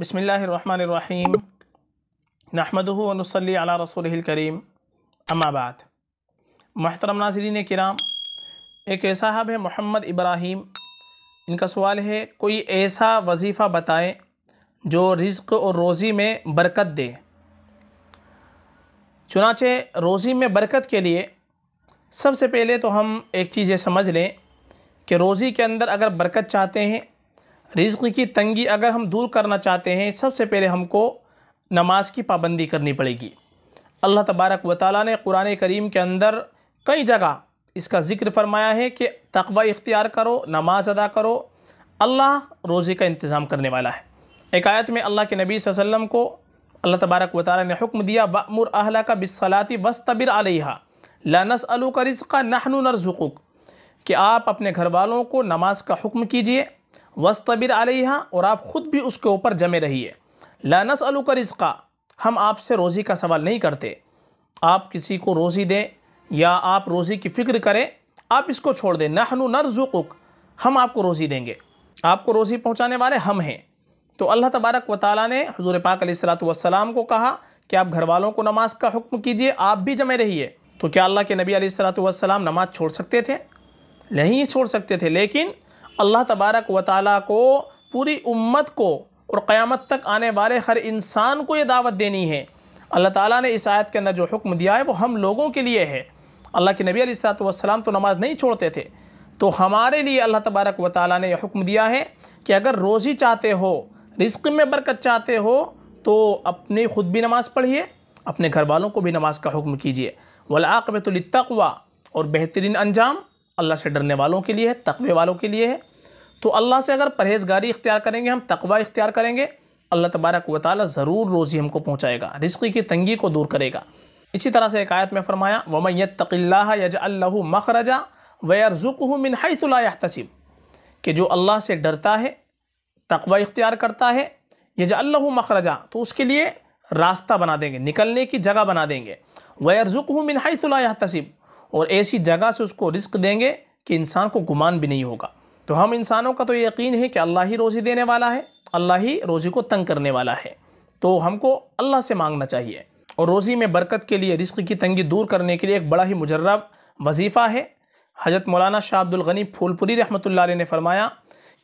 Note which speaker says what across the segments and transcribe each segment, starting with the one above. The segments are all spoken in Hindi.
Speaker 1: बसमीम नहमदनसली अला रसूल करीम अम्माबाद महतरम नाजरीन कराम एक साहब है मोहम्मद इब्राहिम इनका सवाल है कोई ऐसा वजीफ़ा बताएं जो रिज्क और रोज़ी में बरकत दे चुनाचे रोज़ी में बरकत के लिए सबसे पहले तो हम एक चीज़ ये समझ लें कि रोज़ी के अंदर अगर बरकत चाहते हैं रिज्क की तंगी अगर हम दूर करना चाहते हैं सबसे पहले हमको नमाज की पाबंदी करनी पड़ेगी अल्लाह तबारक व ताली ने कुरान करीम के अंदर कई जगह इसका ज़िक्र फरमाया है कि तकवा इख्तियार करो नमाज अदा करो अल्लाह रोज़ी का इंतज़ाम करने वाला है एक आयत में अल्लाह के नबी वसम को अल्लाह तबारक व ताली ने हुक्म दिया बमर अहला का बिसलाती वस्तबिर आलिहा लानस अलू का रिज़ का नहनु नरजुक कि आप अपने घर वालों को नमाज का हुक्म कीजिए वस्तबिर आलिया और आप ख़ुद भी उसके ऊपर जमे रहिए लानस अलू रिज़ा हम आपसे रोज़ी का सवाल नहीं करते आप किसी को रोज़ी दें या आप रोज़ी की फ़िक्र करें आप इसको छोड़ दें नहनु नरजुकुक हम आपको रोज़ी देंगे आपको रोज़ी पहुँचाने वाले हम हैं तो अल्लाह तबारक व ताली ने हजूर पाक सलाम को कहा कि आप घर वालों को नमाज का हुक्म कीजिए आप भी जमे रहिए तो क्या अल्लाह के नबी वसलाम नमाज छोड़ सकते थे नहीं छोड़ सकते थे लेकिन अल्लाह तबारक व ताली को पूरी उम्मत को और क़्यामत तक आने वाले हर इंसान को ये दावत देनी है अल्लाह ताला ने इस आयत के अंदर जो हुक्म दिया है वो हम लोगों के लिए है अल्लाह के नबी वसलाम तो नमाज़ नहीं छोड़ते थे तो हमारे लिए अल्लाह तबारक व ताली ने यह हुक्म दिया है कि अगर रोज़ी चाहते हो रिस्क में बरकत चाहते हो तो अपनी ख़ुद भी नमाज़ पढ़िए अपने घर वालों को भी नमाज का हुक्म कीजिए वलाकबतुलतवा और बेहतरीन अंजाम अल्लाह से डरने वालों के लिए है तकवे वालों के लिए है तो अल्लाह से अगर परहेज़गारी इख्तियार करेंगे हम तकवा इख्तियार करेंगे अल्लाह तबारक व ज़रूर रोज़ी हमको पहुँचाएगा रिस्की की तंगी को दूर करेगा इसी तरह से एक आयत में फ़रमाया वमैत तकिल्ला यज मखरजा वयरजुक मिन हैसलातसिब कि जो अल्लाह से डरता है तकवा इख्तियार करता है यज मखरजा तो उसके लिए रास्ता बना देंगे निकलने की जगह बना देंगे वयरजुक मिन हैसलातसिब और ऐसी जगह से उसको रिस्क देंगे कि इंसान को गुमान भी नहीं होगा तो हम इंसानों का तो यकीन है कि अल्लाह ही रोज़ी देने वाला है अल्लाह ही रोज़ी को तंग करने वाला है तो हमको अल्लाह से मांगना चाहिए और रोज़ी में बरकत के लिए रिस्क की तंगी दूर करने के लिए एक बड़ा ही मुजर्रब वजीफ़ा है हज़रत मौलाना शाह अब्दुलगनी फूलपुरी रहमत ने फरमाया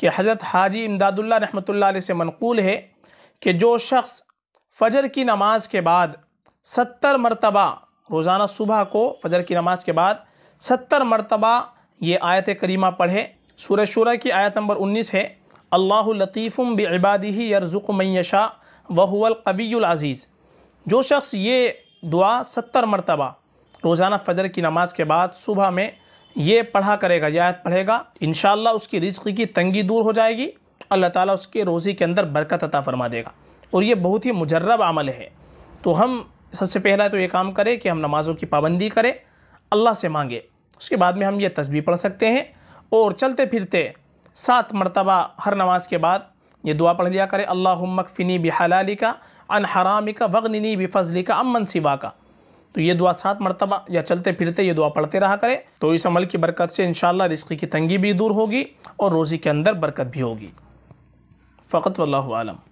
Speaker 1: कि हज़रत हाजी इमदादुल्ल रहमत से मनकूल है कि जो शख्स फ़जर की नमाज के बाद सत्तर मरतबा रोज़ाना सुबह को फजर की नमाज के बाद सत्तर मरतबा ये आयत करीमा पढ़े सूर शुरा की आयत नंबर उन्नीस है अल्लाह लतीफ़ुम इबादी ही यरज़ुक मैशा वहुअल कबील अज़ीज़ जो शख्स ये दुआ सत्तर मरतबा रोज़ाना फ़जर की नमाज के बाद सुबह में ये पढ़ा करेगा यह आयत पढ़ेगा इन उसकी रिज्क की तंगी दूर हो जाएगी अल्लाह ताला उसके रोज़ी के अंदर बरकत अता फरमा देगा और ये बहुत ही मुजर्रब अमल है तो हम सबसे पहला तो ये काम करें कि हम नमाज़ों की पाबंदी करें अल्लाह से मांगे उसके बाद में हम ये तस्वीर पढ़ सकते हैं और चलते फिरते सात मरतबा हर नमाज के बाद ये दुआ पढ़ लिया करें अल्लाह मकफ़िनी हलाली का अन हरामी का वगननी फ़जली का अमन सिवा का तो ये दुआ सात मरतबा या चलते फिरते ये दुआ पढ़ते रहा करें तो इस अमल की बरकत से इन रिस्की की तंगी भी दूर होगी और रोज़ी के अंदर बरकत भी होगी फ़कत वल्लम